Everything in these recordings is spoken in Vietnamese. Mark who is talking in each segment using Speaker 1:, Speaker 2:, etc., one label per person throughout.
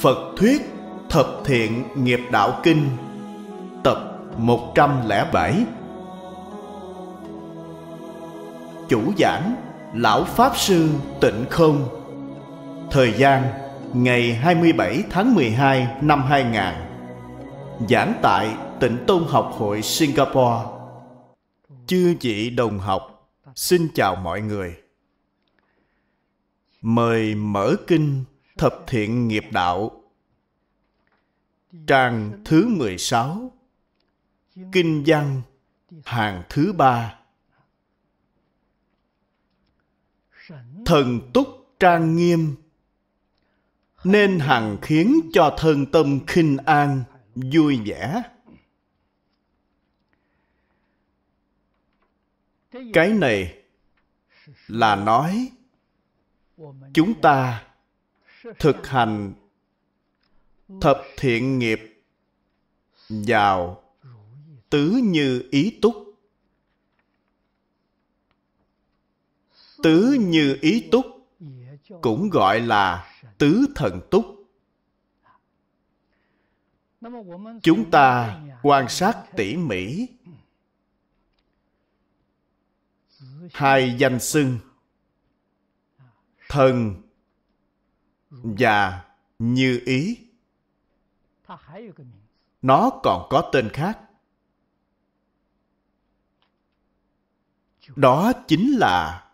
Speaker 1: Phật Thuyết Thập Thiện Nghiệp Đạo Kinh Tập 107 Chủ giảng Lão Pháp Sư Tịnh Không Thời gian ngày 27 tháng 12 năm 2000 Giảng tại Tịnh Tôn Học Hội Singapore Chư vị đồng học Xin chào mọi người Mời mở kinh Thập thiện nghiệp đạo Trang thứ 16 Kinh văn hàng thứ ba Thần túc trang nghiêm Nên hằng khiến cho thân tâm khinh an Vui vẻ Cái này là nói Chúng ta thực hành thập thiện nghiệp vào tứ như ý túc tứ như ý túc cũng gọi là tứ thần túc chúng ta quan sát tỉ mỉ hai danh xưng thần và như ý nó còn có tên khác đó chính là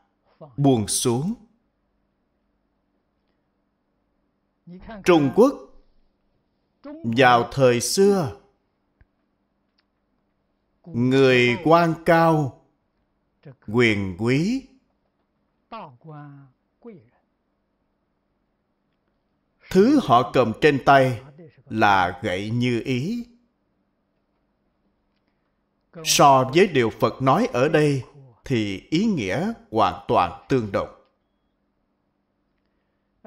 Speaker 1: buồn xuống trung quốc vào thời xưa người quan cao quyền quý thứ họ cầm trên tay là gậy như ý so với điều phật nói ở đây thì ý nghĩa hoàn toàn tương đồng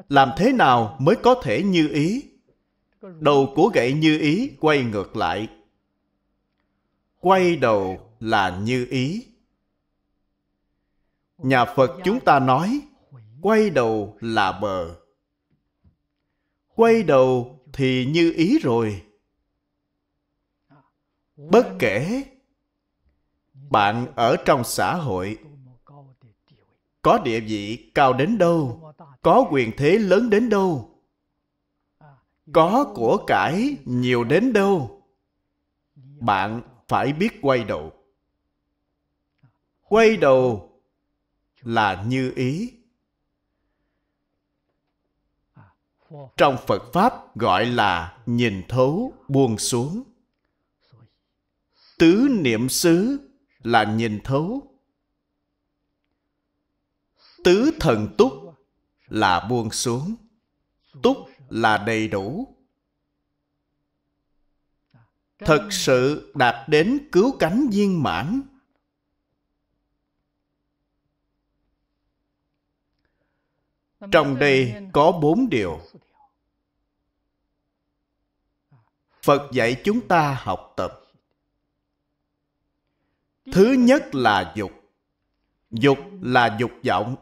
Speaker 1: làm thế nào mới có thể như ý đầu của gậy như ý quay ngược lại quay đầu là như ý nhà phật chúng ta nói quay đầu là bờ quay đầu thì như ý rồi bất kể bạn ở trong xã hội có địa vị cao đến đâu có quyền thế lớn đến đâu có của cải nhiều đến đâu bạn phải biết quay đầu quay đầu là như ý trong phật pháp gọi là nhìn thấu buông xuống tứ niệm xứ là nhìn thấu tứ thần túc là buông xuống túc là đầy đủ thật sự đạt đến cứu cánh viên mãn trong đây có bốn điều phật dạy chúng ta học tập thứ nhất là dục dục là dục vọng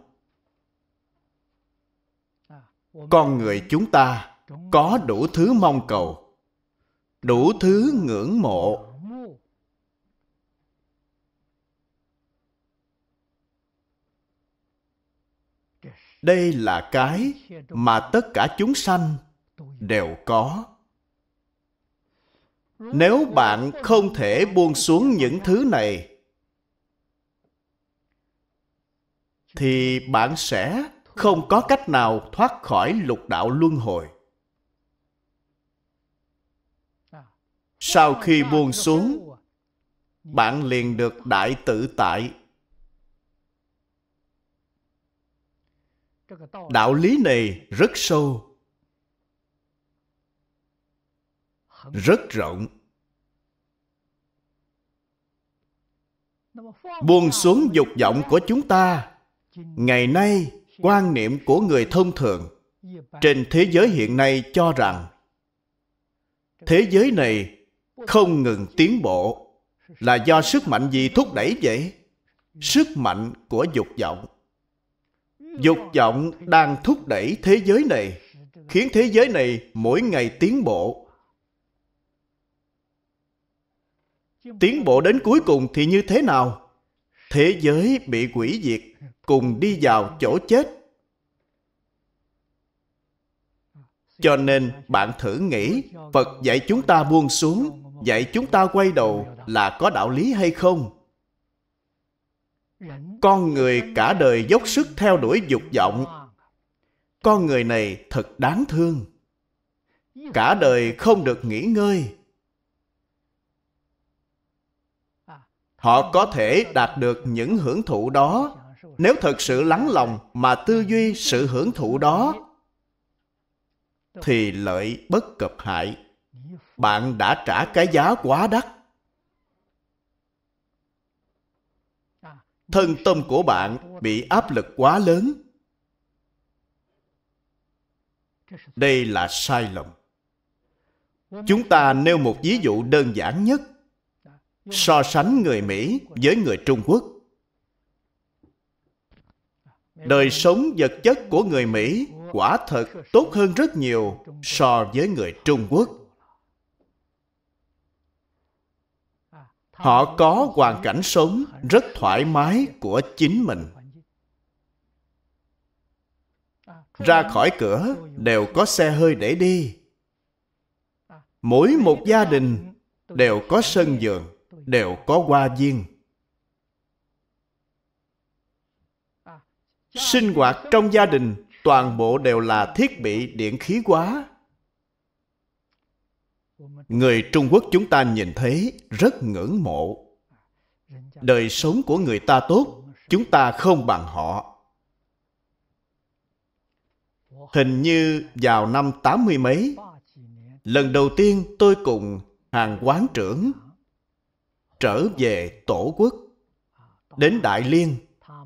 Speaker 1: con người chúng ta có đủ thứ mong cầu đủ thứ ngưỡng mộ đây là cái mà tất cả chúng sanh đều có nếu bạn không thể buông xuống những thứ này thì bạn sẽ không có cách nào thoát khỏi lục đạo luân hồi sau khi buông xuống bạn liền được đại tự tại đạo lý này rất sâu rất rộng buông xuống dục vọng của chúng ta ngày nay quan niệm của người thông thường trên thế giới hiện nay cho rằng thế giới này không ngừng tiến bộ là do sức mạnh gì thúc đẩy vậy sức mạnh của dục vọng dục vọng đang thúc đẩy thế giới này khiến thế giới này mỗi ngày tiến bộ tiến bộ đến cuối cùng thì như thế nào thế giới bị quỷ diệt cùng đi vào chỗ chết cho nên bạn thử nghĩ phật dạy chúng ta buông xuống dạy chúng ta quay đầu là có đạo lý hay không con người cả đời dốc sức theo đuổi dục vọng con người này thật đáng thương cả đời không được nghỉ ngơi họ có thể đạt được những hưởng thụ đó nếu thật sự lắng lòng mà tư duy sự hưởng thụ đó thì lợi bất cập hại bạn đã trả cái giá quá đắt thân tâm của bạn bị áp lực quá lớn đây là sai lầm chúng ta nêu một ví dụ đơn giản nhất so sánh người mỹ với người trung quốc đời sống vật chất của người mỹ quả thật tốt hơn rất nhiều so với người trung quốc à, họ có hoàn cảnh sống rất thoải mái của chính mình à, ra khỏi cửa đều có xe hơi để đi à, mỗi một gia đình đều có sân vườn đều có hoa viên sinh hoạt trong gia đình toàn bộ đều là thiết bị điện khí hóa. người trung quốc chúng ta nhìn thấy rất ngưỡng mộ đời sống của người ta tốt chúng ta không bằng họ hình như vào năm tám mươi mấy lần đầu tiên tôi cùng hàng quán trưởng trở về tổ quốc đến đại liên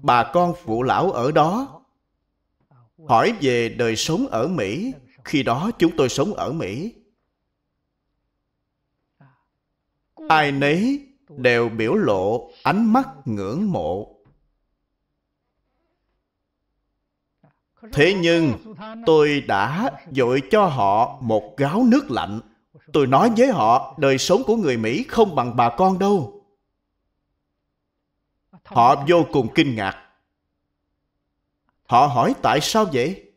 Speaker 1: bà con phụ lão ở đó hỏi về đời sống ở mỹ khi đó chúng tôi sống ở mỹ ai nấy đều biểu lộ ánh mắt ngưỡng mộ thế nhưng tôi đã dội cho họ một gáo nước lạnh tôi nói với họ đời sống của người mỹ không bằng bà con đâu họ vô cùng kinh ngạc họ hỏi tại sao vậy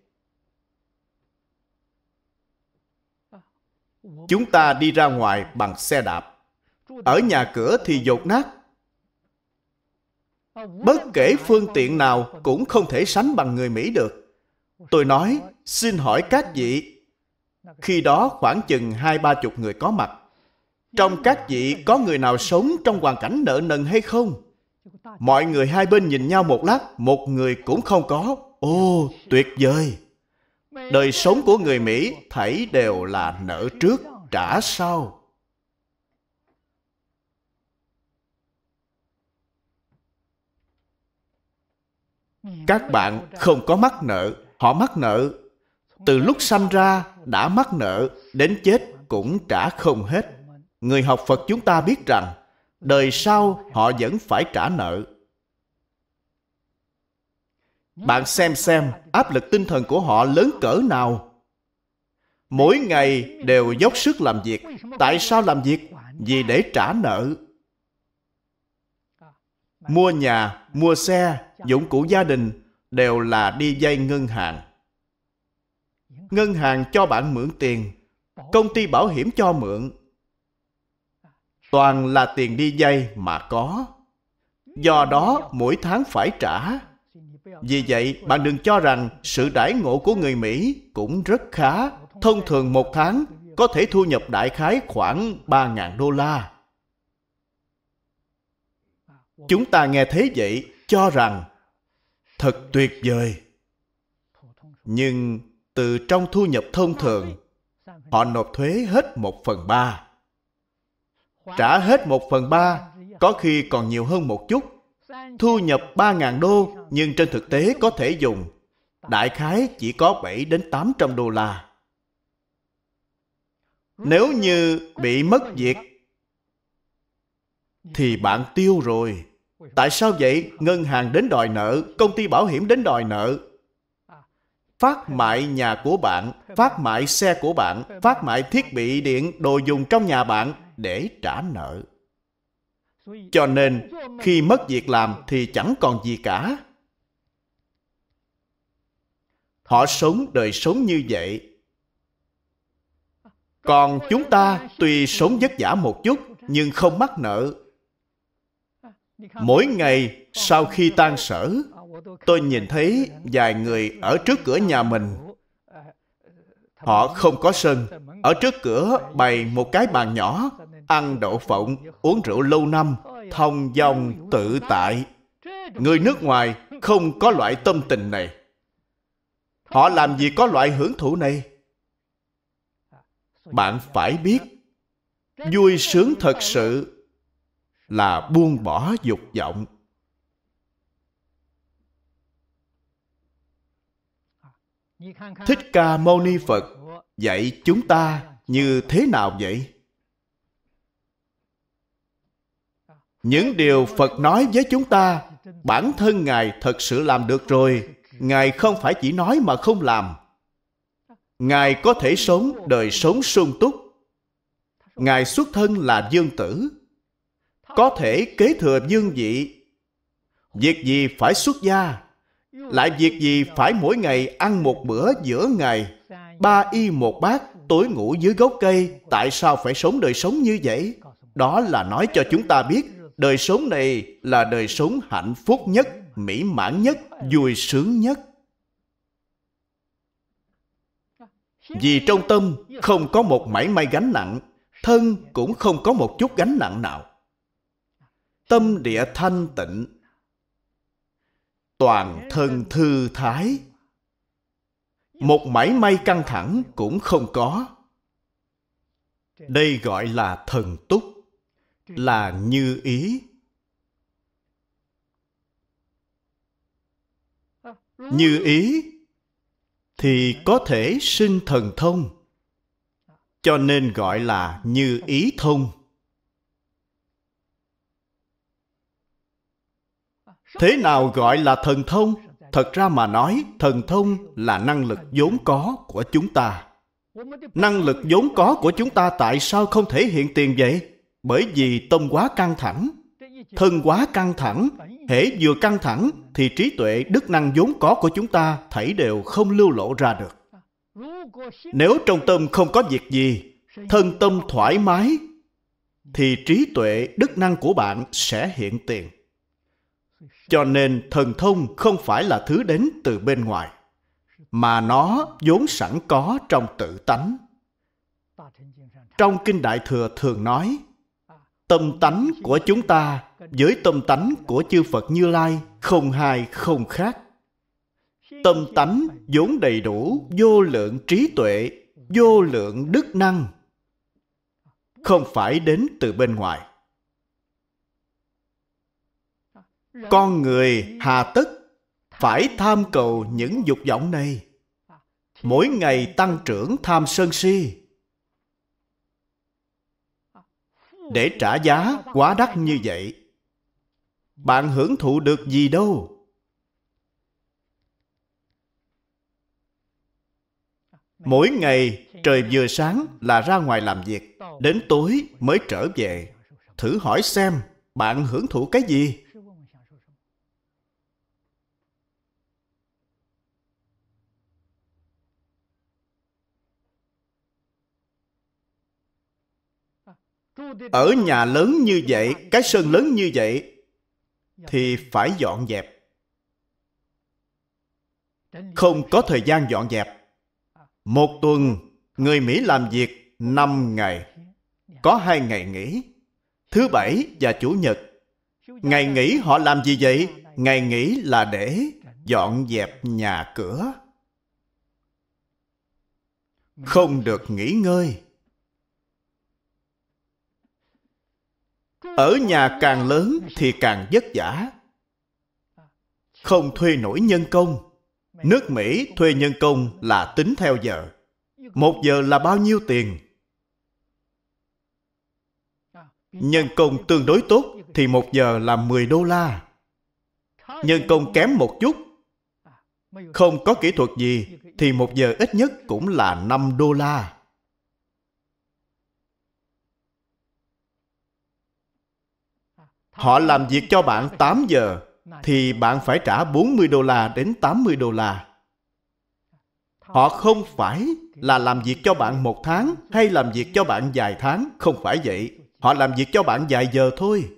Speaker 1: chúng ta đi ra ngoài bằng xe đạp ở nhà cửa thì dột nát bất kể phương tiện nào cũng không thể sánh bằng người mỹ được tôi nói xin hỏi các vị khi đó khoảng chừng hai ba chục người có mặt. Trong các vị có người nào sống trong hoàn cảnh nợ nần hay không? Mọi người hai bên nhìn nhau một lát, một người cũng không có. Ô, tuyệt vời! Đời sống của người Mỹ thảy đều là nợ trước, trả sau. Các bạn không có mắc nợ, họ mắc nợ từ lúc sanh ra đã mắc nợ đến chết cũng trả không hết người học phật chúng ta biết rằng đời sau họ vẫn phải trả nợ bạn xem xem áp lực tinh thần của họ lớn cỡ nào mỗi ngày đều dốc sức làm việc tại sao làm việc vì để trả nợ mua nhà mua xe dụng cụ gia đình đều là đi vay ngân hàng ngân hàng cho bạn mượn tiền, công ty bảo hiểm cho mượn. Toàn là tiền đi dây mà có. Do đó, mỗi tháng phải trả. Vì vậy, bạn đừng cho rằng sự đãi ngộ của người Mỹ cũng rất khá. Thông thường một tháng có thể thu nhập đại khái khoảng ba ngàn đô la. Chúng ta nghe thế vậy cho rằng thật tuyệt vời. Nhưng từ trong thu nhập thông thường, họ nộp thuế hết một phần ba. Trả hết một phần ba, có khi còn nhiều hơn một chút. Thu nhập ba ngàn đô, nhưng trên thực tế có thể dùng. Đại khái chỉ có bảy đến tám trăm đô la. Nếu như bị mất việc, thì bạn tiêu rồi. Tại sao vậy? Ngân hàng đến đòi nợ, công ty bảo hiểm đến đòi nợ, phát mại nhà của bạn, phát mại xe của bạn, phát mại thiết bị điện, đồ dùng trong nhà bạn để trả nợ. Cho nên, khi mất việc làm thì chẳng còn gì cả. Họ sống đời sống như vậy. Còn chúng ta tuy sống vất vả một chút nhưng không mắc nợ. Mỗi ngày sau khi tan sở, tôi nhìn thấy vài người ở trước cửa nhà mình họ không có sân ở trước cửa bày một cái bàn nhỏ ăn đậu phộng uống rượu lâu năm thông dong tự tại người nước ngoài không có loại tâm tình này họ làm gì có loại hưởng thụ này bạn phải biết vui sướng thật sự là buông bỏ dục vọng Thích Ca Mâu Ni Phật dạy chúng ta như thế nào vậy? Những điều Phật nói với chúng ta, bản thân Ngài thật sự làm được rồi. Ngài không phải chỉ nói mà không làm. Ngài có thể sống đời sống sung túc. Ngài xuất thân là dương tử. Có thể kế thừa dương vị. Việc gì phải xuất gia lại việc gì phải mỗi ngày ăn một bữa giữa ngày, ba y một bát, tối ngủ dưới gốc cây, tại sao phải sống đời sống như vậy? Đó là nói cho chúng ta biết, đời sống này là đời sống hạnh phúc nhất, mỹ mãn nhất, vui sướng nhất. Vì trong tâm không có một mảy may gánh nặng, thân cũng không có một chút gánh nặng nào. Tâm địa thanh tịnh, toàn thân thư thái một mảy may căng thẳng cũng không có đây gọi là thần túc là như ý như ý thì có thể sinh thần thông cho nên gọi là như ý thông thế nào gọi là thần thông thật ra mà nói thần thông là năng lực vốn có của chúng ta năng lực vốn có của chúng ta tại sao không thể hiện tiền vậy bởi vì tâm quá căng thẳng thân quá căng thẳng hễ vừa căng thẳng thì trí tuệ đức năng vốn có của chúng ta thảy đều không lưu lộ ra được nếu trong tâm không có việc gì thân tâm thoải mái thì trí tuệ đức năng của bạn sẽ hiện tiền cho nên thần thông không phải là thứ đến từ bên ngoài, mà nó vốn sẵn có trong tự tánh. Trong Kinh Đại Thừa thường nói, tâm tánh của chúng ta với tâm tánh của chư Phật Như Lai không hai không khác. Tâm tánh vốn đầy đủ vô lượng trí tuệ, vô lượng đức năng, không phải đến từ bên ngoài. con người hà tất phải tham cầu những dục vọng này mỗi ngày tăng trưởng tham sân si để trả giá quá đắt như vậy bạn hưởng thụ được gì đâu mỗi ngày trời vừa sáng là ra ngoài làm việc đến tối mới trở về thử hỏi xem bạn hưởng thụ cái gì ở nhà lớn như vậy cái sân lớn như vậy thì phải dọn dẹp không có thời gian dọn dẹp một tuần người mỹ làm việc năm ngày có hai ngày nghỉ thứ bảy và chủ nhật ngày nghỉ họ làm gì vậy ngày nghỉ là để dọn dẹp nhà cửa không được nghỉ ngơi ở nhà càng lớn thì càng vất vả không thuê nổi nhân công nước mỹ thuê nhân công là tính theo giờ một giờ là bao nhiêu tiền nhân công tương đối tốt thì một giờ là 10 đô la nhân công kém một chút không có kỹ thuật gì thì một giờ ít nhất cũng là 5 đô la Họ làm việc cho bạn 8 giờ thì bạn phải trả 40 đô la đến 80 đô la. Họ không phải là làm việc cho bạn một tháng hay làm việc cho bạn vài tháng, không phải vậy. Họ làm việc cho bạn vài giờ thôi.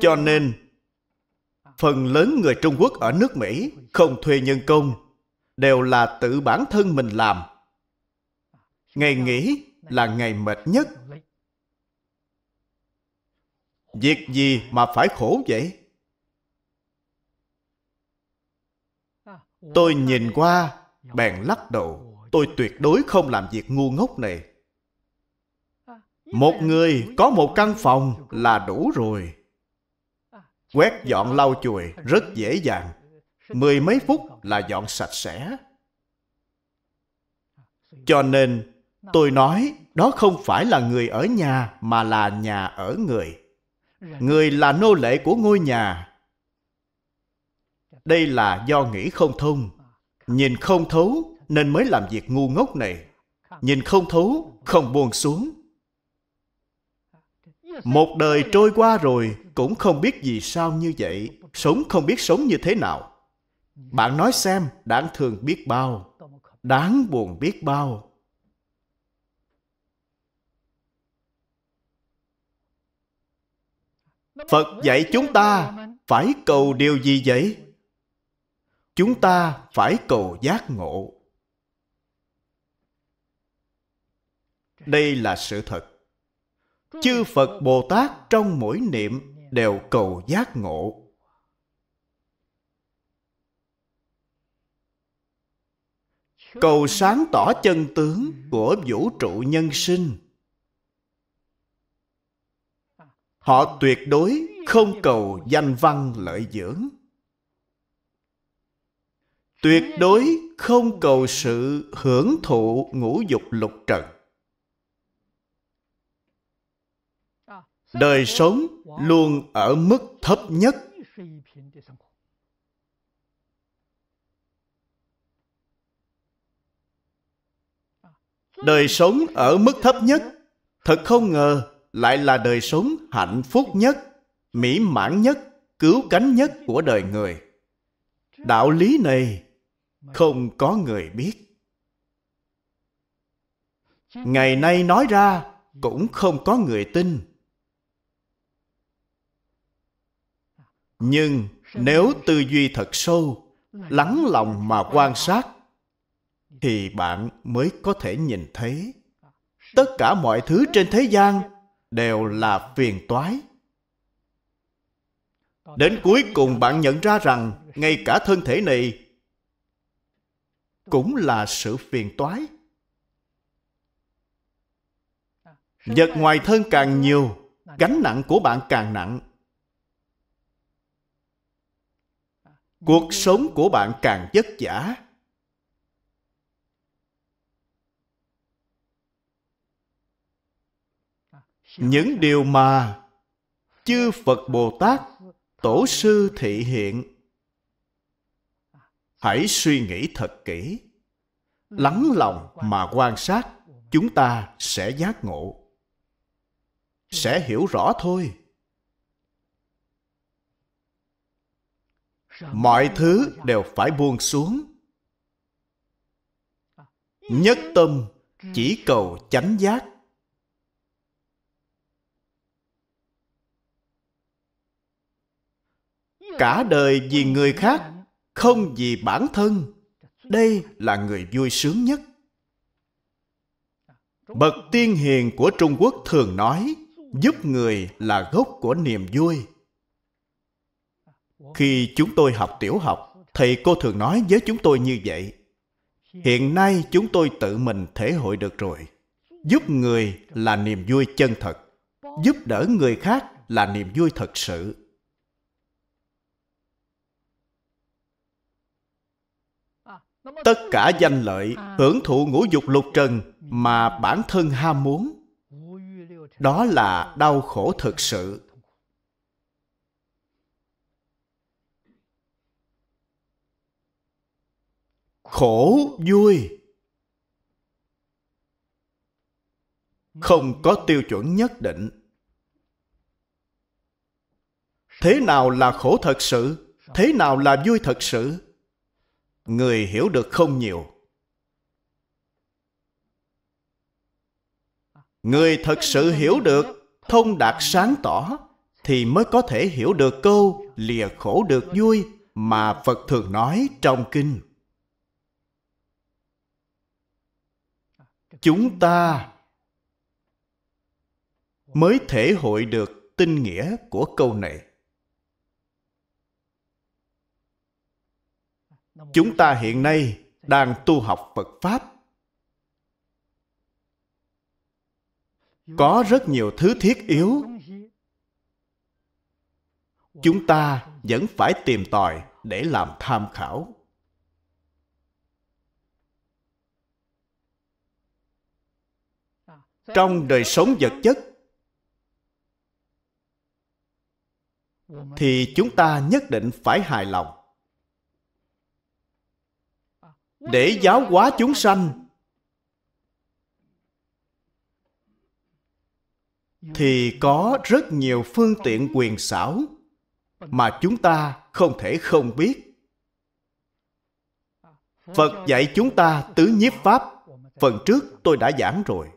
Speaker 1: Cho nên, phần lớn người Trung Quốc ở nước Mỹ không thuê nhân công, đều là tự bản thân mình làm. Ngày nghỉ là ngày mệt nhất việc gì mà phải khổ vậy tôi nhìn qua bèn lắc đầu tôi tuyệt đối không làm việc ngu ngốc này một người có một căn phòng là đủ rồi quét dọn lau chùi rất dễ dàng mười mấy phút là dọn sạch sẽ cho nên Tôi nói đó không phải là người ở nhà mà là nhà ở người. Người là nô lệ của ngôi nhà. Đây là do nghĩ không thông, nhìn không thấu nên mới làm việc ngu ngốc này. Nhìn không thấu, không buồn xuống. Một đời trôi qua rồi cũng không biết vì sao như vậy, sống không biết sống như thế nào. Bạn nói xem, đáng thương biết bao, đáng buồn biết bao. Phật dạy chúng ta phải cầu điều gì vậy? Chúng ta phải cầu giác ngộ. Đây là sự thật. Chư Phật Bồ Tát trong mỗi niệm đều cầu giác ngộ. Cầu sáng tỏ chân tướng của vũ trụ nhân sinh. Họ tuyệt đối không cầu danh văn lợi dưỡng. Tuyệt đối không cầu sự hưởng thụ ngũ dục lục trần. Đời sống luôn ở mức thấp nhất. Đời sống ở mức thấp nhất, thật không ngờ lại là đời sống hạnh phúc nhất, mỹ mãn nhất, cứu cánh nhất của đời người. Đạo lý này không có người biết. Ngày nay nói ra cũng không có người tin. Nhưng nếu tư duy thật sâu, lắng lòng mà quan sát, thì bạn mới có thể nhìn thấy tất cả mọi thứ trên thế gian đều là phiền toái đến cuối cùng bạn nhận ra rằng ngay cả thân thể này cũng là sự phiền toái vật ngoài thân càng nhiều gánh nặng của bạn càng nặng cuộc sống của bạn càng vất vả những điều mà chư phật bồ tát tổ sư thị hiện hãy suy nghĩ thật kỹ lắng lòng mà quan sát chúng ta sẽ giác ngộ sẽ hiểu rõ thôi mọi thứ đều phải buông xuống nhất tâm chỉ cầu chánh giác cả đời vì người khác không vì bản thân đây là người vui sướng nhất bậc tiên hiền của trung quốc thường nói giúp người là gốc của niềm vui khi chúng tôi học tiểu học thầy cô thường nói với chúng tôi như vậy hiện nay chúng tôi tự mình thể hội được rồi giúp người là niềm vui chân thật giúp đỡ người khác là niềm vui thật sự tất cả danh lợi hưởng thụ ngũ dục lục trần mà bản thân ham muốn đó là đau khổ thực sự khổ vui không có tiêu chuẩn nhất định thế nào là khổ thật sự thế nào là vui thật sự người hiểu được không nhiều người thật sự hiểu được thông đạt sáng tỏ thì mới có thể hiểu được câu lìa khổ được vui mà phật thường nói trong kinh chúng ta mới thể hội được tinh nghĩa của câu này chúng ta hiện nay đang tu học phật pháp có rất nhiều thứ thiết yếu chúng ta vẫn phải tìm tòi để làm tham khảo trong đời sống vật chất thì chúng ta nhất định phải hài lòng để giáo hóa chúng sanh thì có rất nhiều phương tiện quyền xảo mà chúng ta không thể không biết phật dạy chúng ta tứ nhiếp pháp phần trước tôi đã giảng rồi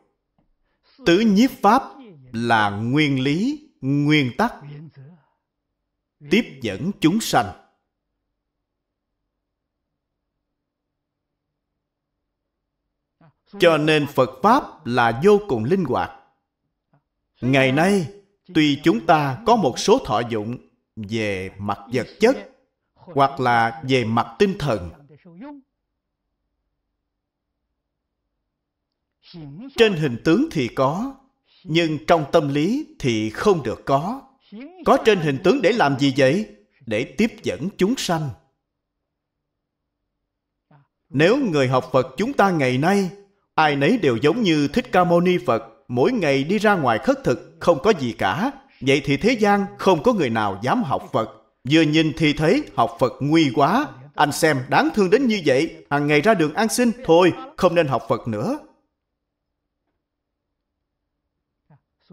Speaker 1: tứ nhiếp pháp là nguyên lý nguyên tắc tiếp dẫn chúng sanh cho nên phật pháp là vô cùng linh hoạt ngày nay tuy chúng ta có một số thọ dụng về mặt vật chất hoặc là về mặt tinh thần trên hình tướng thì có nhưng trong tâm lý thì không được có có trên hình tướng để làm gì vậy để tiếp dẫn chúng sanh nếu người học phật chúng ta ngày nay Ai nấy đều giống như Thích Ca Mâu Ni Phật, mỗi ngày đi ra ngoài khất thực, không có gì cả. Vậy thì thế gian không có người nào dám học Phật. Vừa nhìn thì thấy học Phật nguy quá. Anh xem đáng thương đến như vậy, hàng ngày ra đường an sinh thôi không nên học Phật nữa.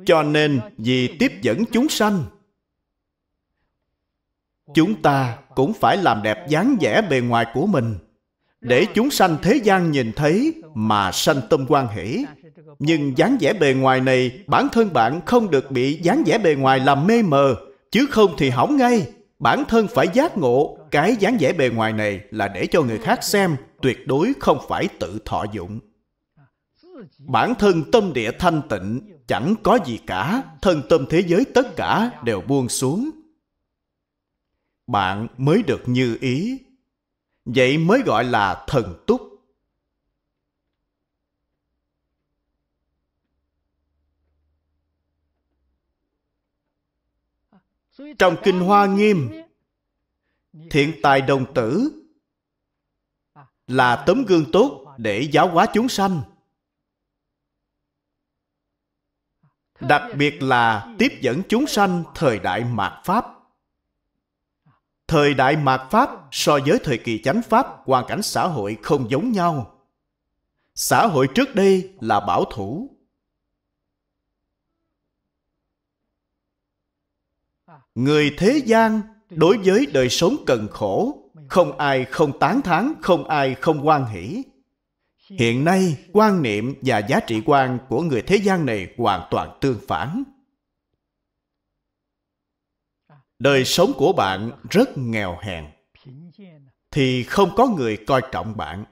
Speaker 1: Cho nên vì tiếp dẫn chúng sanh, chúng ta cũng phải làm đẹp dáng vẻ bề ngoài của mình để chúng sanh thế gian nhìn thấy mà sanh tâm quan hỷ nhưng dáng vẻ bề ngoài này bản thân bạn không được bị dáng vẻ bề ngoài làm mê mờ chứ không thì hỏng ngay bản thân phải giác ngộ cái dáng vẻ bề ngoài này là để cho người khác xem tuyệt đối không phải tự thọ dụng bản thân tâm địa thanh tịnh chẳng có gì cả thân tâm thế giới tất cả đều buông xuống bạn mới được như ý Vậy mới gọi là thần túc. Trong Kinh Hoa Nghiêm, thiện tài đồng tử là tấm gương tốt để giáo hóa chúng sanh. Đặc biệt là tiếp dẫn chúng sanh thời đại mạt Pháp. Thời đại mạt Pháp so với thời kỳ chánh Pháp hoàn cảnh xã hội không giống nhau. Xã hội trước đây là bảo thủ. Người thế gian đối với đời sống cần khổ, không ai không tán thán, không ai không quan hỷ. Hiện nay, quan niệm và giá trị quan của người thế gian này hoàn toàn tương phản đời sống của bạn rất nghèo hèn thì không có người coi trọng bạn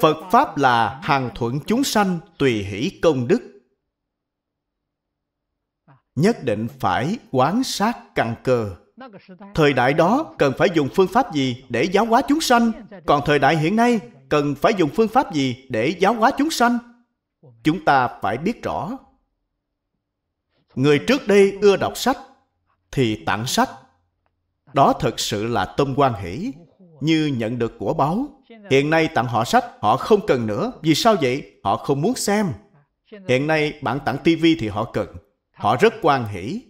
Speaker 1: phật pháp là hàng thuận chúng sanh tùy hỷ công đức nhất định phải quán sát căn cơ thời đại đó cần phải dùng phương pháp gì để giáo hóa chúng sanh còn thời đại hiện nay cần phải dùng phương pháp gì để giáo hóa chúng sanh chúng ta phải biết rõ Người trước đây ưa đọc sách thì tặng sách. Đó thật sự là tâm quan hỷ, như nhận được của báo. Hiện nay tặng họ sách, họ không cần nữa. Vì sao vậy? Họ không muốn xem. Hiện nay bạn tặng tivi thì họ cần. Họ rất quan hỷ.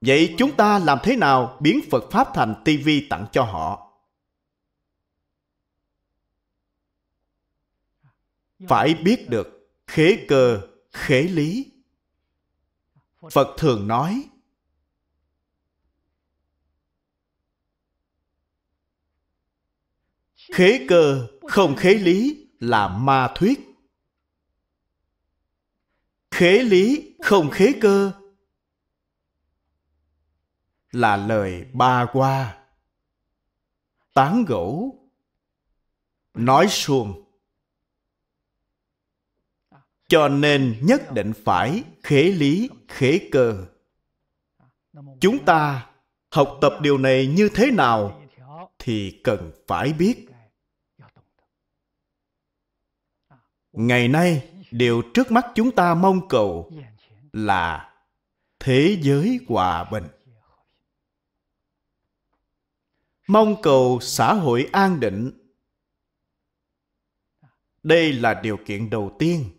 Speaker 1: Vậy chúng ta làm thế nào biến Phật Pháp thành tivi tặng cho họ? Phải biết được khế cơ, khế lý phật thường nói khế cơ không khế lý là ma thuyết khế lý không khế cơ là lời ba qua tán gỗ nói suông cho nên nhất định phải khế lý khế cơ chúng ta học tập điều này như thế nào thì cần phải biết ngày nay điều trước mắt chúng ta mong cầu là thế giới hòa bình mong cầu xã hội an định đây là điều kiện đầu tiên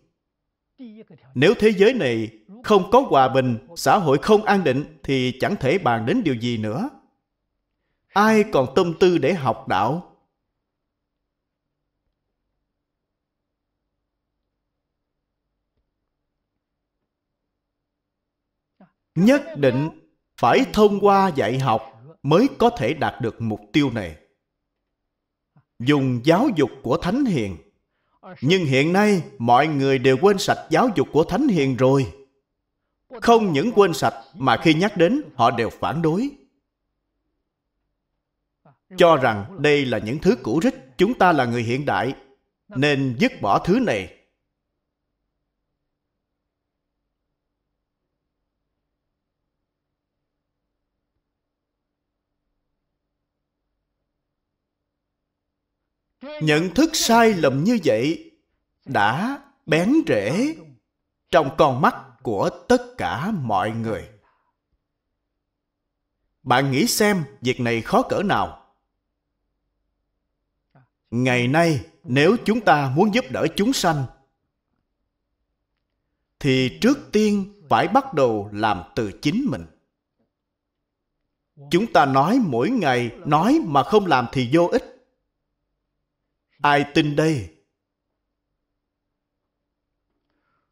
Speaker 1: nếu thế giới này không có hòa bình xã hội không an định thì chẳng thể bàn đến điều gì nữa ai còn tâm tư để học đạo nhất định phải thông qua dạy học mới có thể đạt được mục tiêu này dùng giáo dục của thánh hiền Ờ, nhưng hiện nay mọi người đều quên sạch giáo dục của thánh hiền rồi không những quên sạch mà khi nhắc đến họ đều phản đối cho rằng đây là những thứ cũ rích chúng ta là người hiện đại nên dứt bỏ thứ này nhận thức sai lầm như vậy đã bén rễ trong con mắt của tất cả mọi người bạn nghĩ xem việc này khó cỡ nào ngày nay nếu chúng ta muốn giúp đỡ chúng sanh thì trước tiên phải bắt đầu làm từ chính mình chúng ta nói mỗi ngày nói mà không làm thì vô ích ai tin đây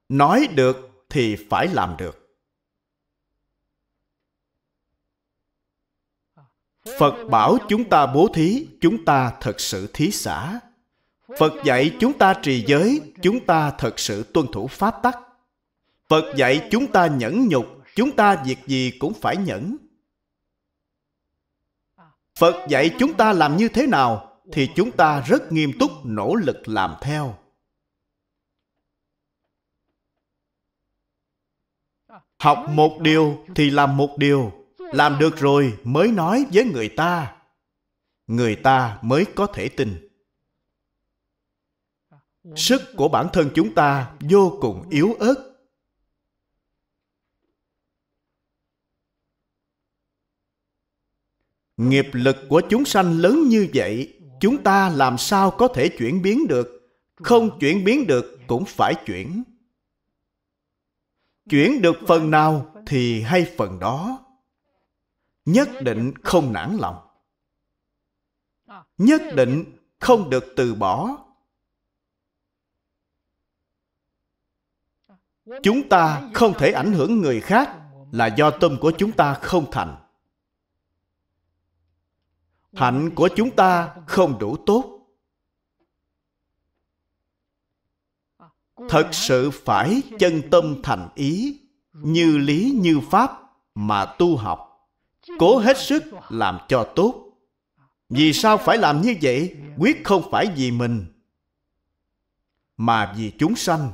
Speaker 1: nói được thì phải làm được phật bảo chúng ta bố thí chúng ta thật sự thí xã phật dạy chúng ta trì giới chúng ta thật sự tuân thủ pháp tắc phật dạy chúng ta nhẫn nhục chúng ta việc gì cũng phải nhẫn phật dạy chúng ta làm như thế nào thì chúng ta rất nghiêm túc nỗ lực làm theo học một điều thì làm một điều làm được rồi mới nói với người ta người ta mới có thể tin sức của bản thân chúng ta vô cùng yếu ớt nghiệp lực của chúng sanh lớn như vậy chúng ta làm sao có thể chuyển biến được không chuyển biến được cũng phải chuyển chuyển được phần nào thì hay phần đó nhất định không nản lòng nhất định không được từ bỏ chúng ta không thể ảnh hưởng người khác là do tâm của chúng ta không thành hạnh của chúng ta không đủ tốt thật sự phải chân tâm thành ý như lý như pháp mà tu học cố hết sức làm cho tốt vì sao phải làm như vậy quyết không phải vì mình mà vì chúng sanh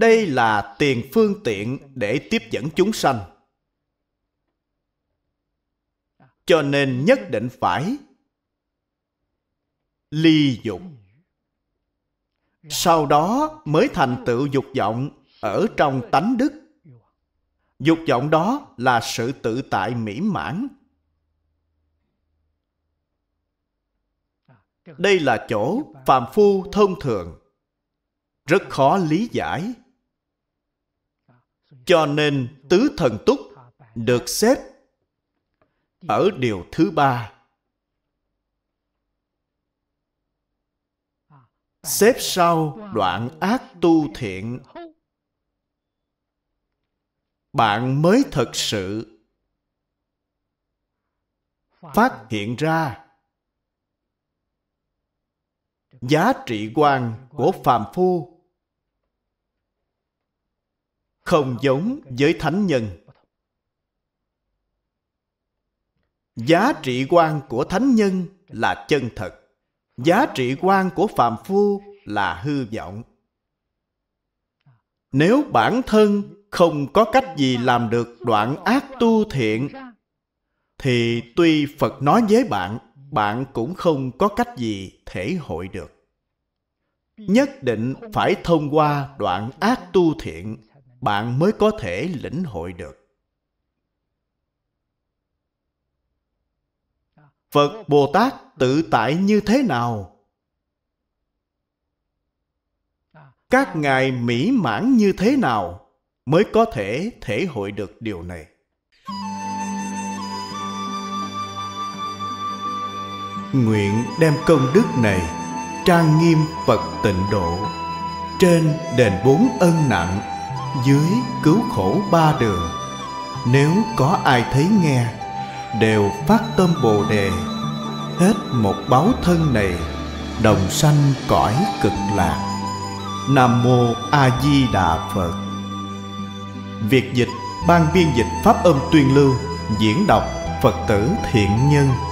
Speaker 1: Đây là tiền phương tiện để tiếp dẫn chúng sanh. Cho nên nhất định phải ly dục. Sau đó mới thành tựu dục vọng ở trong tánh đức. Dục vọng đó là sự tự tại mỹ mãn. Đây là chỗ phàm phu thông thường rất khó lý giải cho nên tứ thần túc được xếp ở điều thứ ba. Xếp sau đoạn ác tu thiện bạn mới thật sự phát hiện ra giá trị quan của phàm phu không giống với thánh nhân giá trị quan của thánh nhân là chân thật giá trị quan của phàm phu là hư vọng nếu bản thân không có cách gì làm được đoạn ác tu thiện thì tuy phật nói với bạn bạn cũng không có cách gì thể hội được nhất định phải thông qua đoạn ác tu thiện bạn mới có thể lĩnh hội được phật bồ tát tự tại như thế nào các ngài mỹ mãn như thế nào mới có thể thể hội được điều này nguyện đem công đức này trang nghiêm phật tịnh độ trên đền bốn ân nặng dưới cứu khổ ba đường nếu có ai thấy nghe đều phát tâm bồ đề hết một báo thân này đồng sanh cõi cực lạc nam mô a di đà phật việc dịch ban biên dịch pháp âm tuyên lưu diễn đọc phật tử thiện nhân